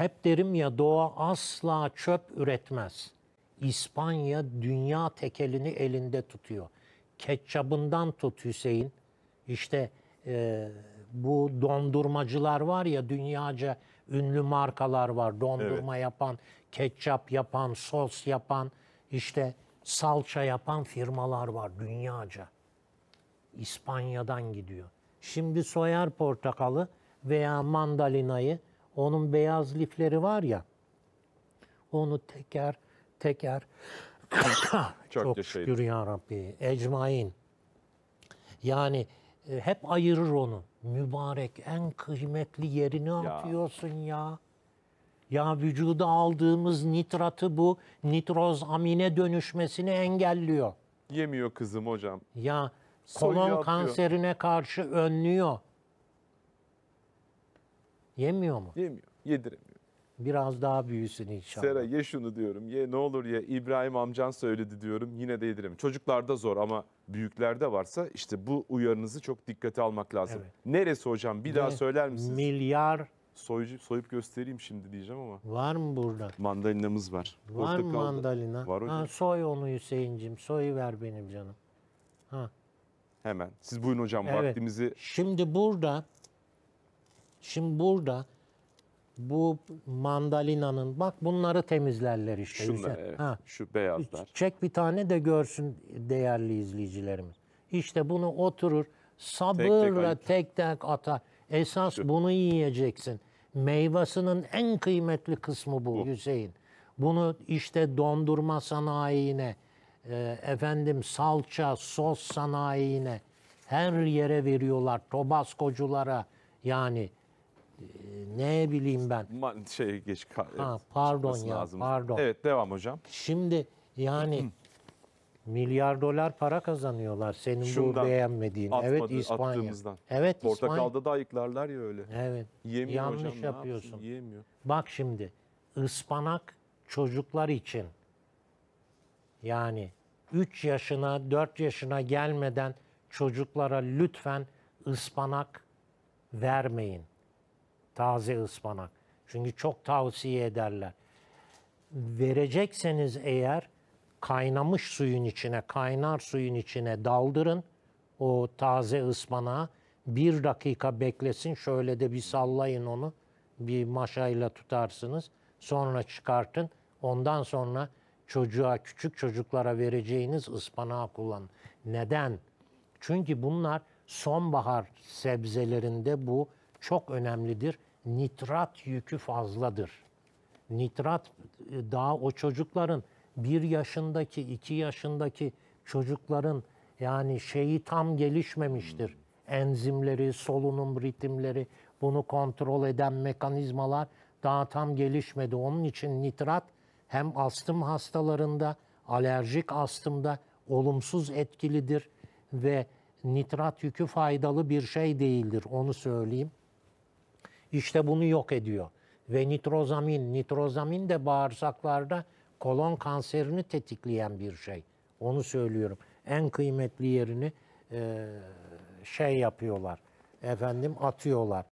Hep derim ya doğa asla çöp üretmez. İspanya dünya tekelini elinde tutuyor. Ketçabından tut Hüseyin. İşte e, bu dondurmacılar var ya dünyaca ünlü markalar var. Dondurma evet. yapan, ketçap yapan, sos yapan, işte salça yapan firmalar var dünyaca. İspanya'dan gidiyor. Şimdi soyar portakalı veya mandalinayı onun beyaz lifleri var ya. Onu teker teker çok, çok şükür ya Rabbi. Ecmain. Yani e, hep ayırır onu. Mübarek en kıymetli yerini ya. atıyorsun ya. Ya vücuda aldığımız nitratı bu nitroz amine dönüşmesini engelliyor. Yemiyor kızım hocam. Ya kolon kanserine karşı önlüyor. Yemiyor mu? Yemiyor. Yediremiyor. Biraz daha büyüsün inşallah. Sera ye şunu diyorum. Ye ne olur ye İbrahim amcan söyledi diyorum. Yine de yediremiyor. Çocuklarda zor ama büyüklerde varsa işte bu uyarınızı çok dikkate almak lazım. Evet. Neresi hocam? Bir ne? daha söyler misiniz? Milyar soyucu, soyup göstereyim şimdi diyeceğim ama. Var mı burada? Mandalinamız var. Var mı mandalina? Var hocam. Ha, soy onu Hüseyincim. soy ver benim canım. Ha. Hemen. Siz buyurun hocam evet. vaktimizi. Şimdi burada Şimdi burada bu mandalinanın bak bunları temizlerler işte. Şunlar, ha. Şu beyazlar. Çek bir tane de görsün değerli izleyicilerimiz. İşte bunu oturur sabırla tek tek, tek, tek atar. Esas Şu. bunu yiyeceksin. Meyvasının en kıymetli kısmı bu, bu. Hüseyin. Bunu işte dondurma sanayine, e, efendim salça, sos sanayine her yere veriyorlar. Tobaskoculara yani ee, ne bileyim ben. şey geç. Ha, pardon çıkması ya, pardon. Evet devam hocam. Şimdi yani milyar dolar para kazanıyorlar senin Şundan, bu beğenmediğin. Atmadı, evet İspanya. Attığımızdan. Evet İspanya. da ayıklarlar ya öyle. Evet. Yemiyor Yanlış hocam, yapıyorsun. Yiyemiyor. Bak şimdi ıspanak çocuklar için yani 3 yaşına 4 yaşına gelmeden çocuklara lütfen ıspanak vermeyin taze ıspanak. Çünkü çok tavsiye ederler. Verecekseniz eğer kaynamış suyun içine, kaynar suyun içine daldırın o taze ıspanağı. Bir dakika beklesin, şöyle de bir sallayın onu. Bir maşayla tutarsınız. Sonra çıkartın. Ondan sonra çocuğa, küçük çocuklara vereceğiniz ıspanağı kullan Neden? Çünkü bunlar sonbahar sebzelerinde bu çok önemlidir nitrat yükü fazladır. Nitrat e, daha o çocukların bir yaşındaki, iki yaşındaki çocukların yani şeyi tam gelişmemiştir. Enzimleri, solunum ritimleri, bunu kontrol eden mekanizmalar daha tam gelişmedi. Onun için nitrat hem astım hastalarında, alerjik astımda olumsuz etkilidir ve nitrat yükü faydalı bir şey değildir. Onu söyleyeyim. İşte bunu yok ediyor. Ve nitrozamin, nitrozamin de bağırsaklarda kolon kanserini tetikleyen bir şey. Onu söylüyorum. En kıymetli yerini e, şey yapıyorlar. Efendim atıyorlar.